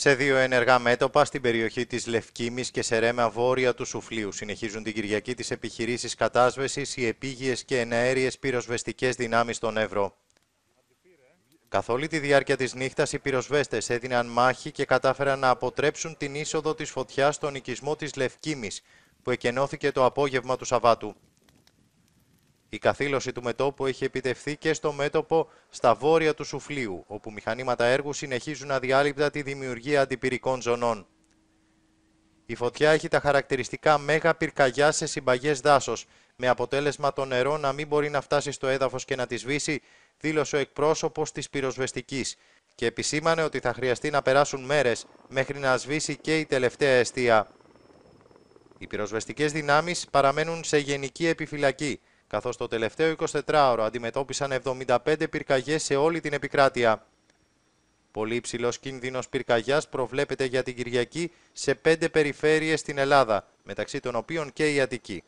σε δύο ενεργά μέτωπα στην περιοχή της Λευκήμης και σε ρέμα βόρεια του Σουφλίου. Συνεχίζουν την Κυριακή τις επιχειρήσεις κατάσβεσης, οι επίγειες και εναέριες πυροσβεστικές δυνάμεις στον Εύρο. Καθ' όλη τη διάρκεια της νύχτας, οι πυροσβέστες έδιναν μάχη και κατάφεραν να αποτρέψουν την είσοδο της φωτιάς στον οικισμό της Λευκήμης, που εκενώθηκε το απόγευμα του Σαββάτου. Η καθήλωση του μετόπου έχει επιτευχθεί και στο μέτωπο στα βόρεια του Σουφλίου, όπου μηχανήματα έργου συνεχίζουν αδιάλειπτα τη δημιουργία αντιπυρικών ζωνών. Η φωτιά έχει τα χαρακτηριστικά μέγα πυρκαγιά σε συμπαγές δάσος, με αποτέλεσμα το νερό να μην μπορεί να φτάσει στο έδαφος και να τη σβήσει, δήλωσε ο εκπρόσωπος της πυροσβεστικής και επισήμανε ότι θα χρειαστεί να περάσουν μέρες μέχρι να σβήσει και η τελευταία αιστεία. Οι πυροσβεστικές δυνάμεις παραμένουν σε γενική επιφυλακή καθώς το τελευταίο 24ωρο αντιμετώπισαν 75 πυρκαγιές σε όλη την επικράτεια. Πολύ υψηλός κίνδυνος πυρκαγιάς προβλέπεται για την Κυριακή σε πέντε περιφέρειες στην Ελλάδα, μεταξύ των οποίων και η Αττική.